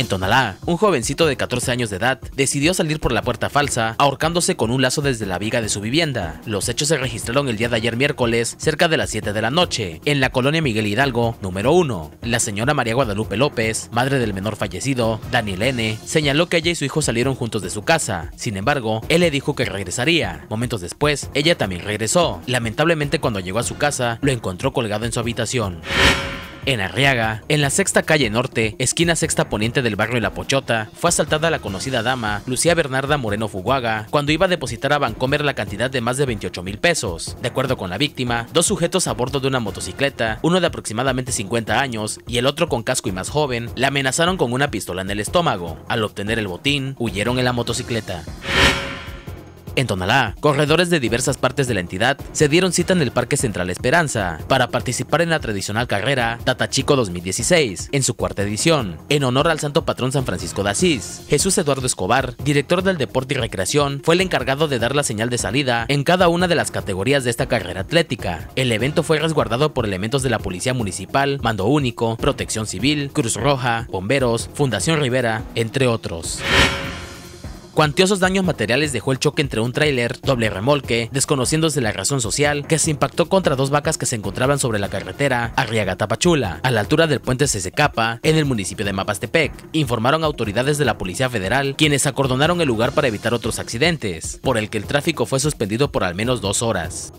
En Tonalá, un jovencito de 14 años de edad decidió salir por la puerta falsa, ahorcándose con un lazo desde la viga de su vivienda. Los hechos se registraron el día de ayer miércoles, cerca de las 7 de la noche, en la colonia Miguel Hidalgo, número 1. La señora María Guadalupe López, madre del menor fallecido, Daniel N., señaló que ella y su hijo salieron juntos de su casa. Sin embargo, él le dijo que regresaría. Momentos después, ella también regresó. Lamentablemente cuando llegó a su casa, lo encontró colgado en su habitación. En Arriaga, en la sexta calle norte, esquina sexta poniente del barrio La Pochota, fue asaltada la conocida dama, Lucía Bernarda Moreno Fuguaga, cuando iba a depositar a Vancomer la cantidad de más de 28 mil pesos. De acuerdo con la víctima, dos sujetos a bordo de una motocicleta, uno de aproximadamente 50 años y el otro con casco y más joven, la amenazaron con una pistola en el estómago. Al obtener el botín, huyeron en la motocicleta. En Tonalá, corredores de diversas partes de la entidad se dieron cita en el Parque Central Esperanza para participar en la tradicional carrera Chico 2016, en su cuarta edición, en honor al santo patrón San Francisco de Asís. Jesús Eduardo Escobar, director del Deporte y Recreación, fue el encargado de dar la señal de salida en cada una de las categorías de esta carrera atlética. El evento fue resguardado por elementos de la Policía Municipal, Mando Único, Protección Civil, Cruz Roja, Bomberos, Fundación Rivera, entre otros. Cuantiosos daños materiales dejó el choque entre un tráiler, doble remolque, desconociéndose la razón social, que se impactó contra dos vacas que se encontraban sobre la carretera Arriaga-Tapachula, a la altura del puente Sesecapa, en el municipio de Mapastepec, informaron autoridades de la Policía Federal, quienes acordonaron el lugar para evitar otros accidentes, por el que el tráfico fue suspendido por al menos dos horas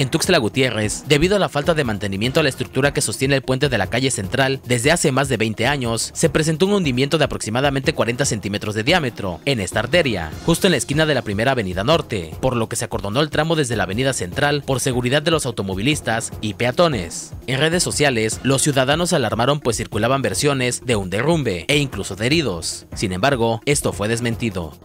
en Tuxtla Gutiérrez, debido a la falta de mantenimiento a la estructura que sostiene el puente de la calle central desde hace más de 20 años, se presentó un hundimiento de aproximadamente 40 centímetros de diámetro en esta arteria, justo en la esquina de la primera avenida norte, por lo que se acordonó el tramo desde la avenida central por seguridad de los automovilistas y peatones. En redes sociales, los ciudadanos alarmaron pues circulaban versiones de un derrumbe e incluso de heridos. Sin embargo, esto fue desmentido.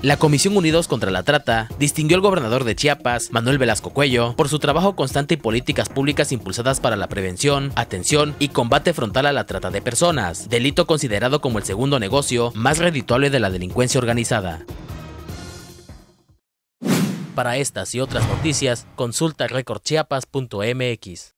La Comisión Unidos contra la Trata distinguió al gobernador de Chiapas, Manuel Velasco Cuello, por su trabajo constante y políticas públicas impulsadas para la prevención, atención y combate frontal a la trata de personas, delito considerado como el segundo negocio más redituable de la delincuencia organizada. Para estas y otras noticias, consulta recordchiapas.mx.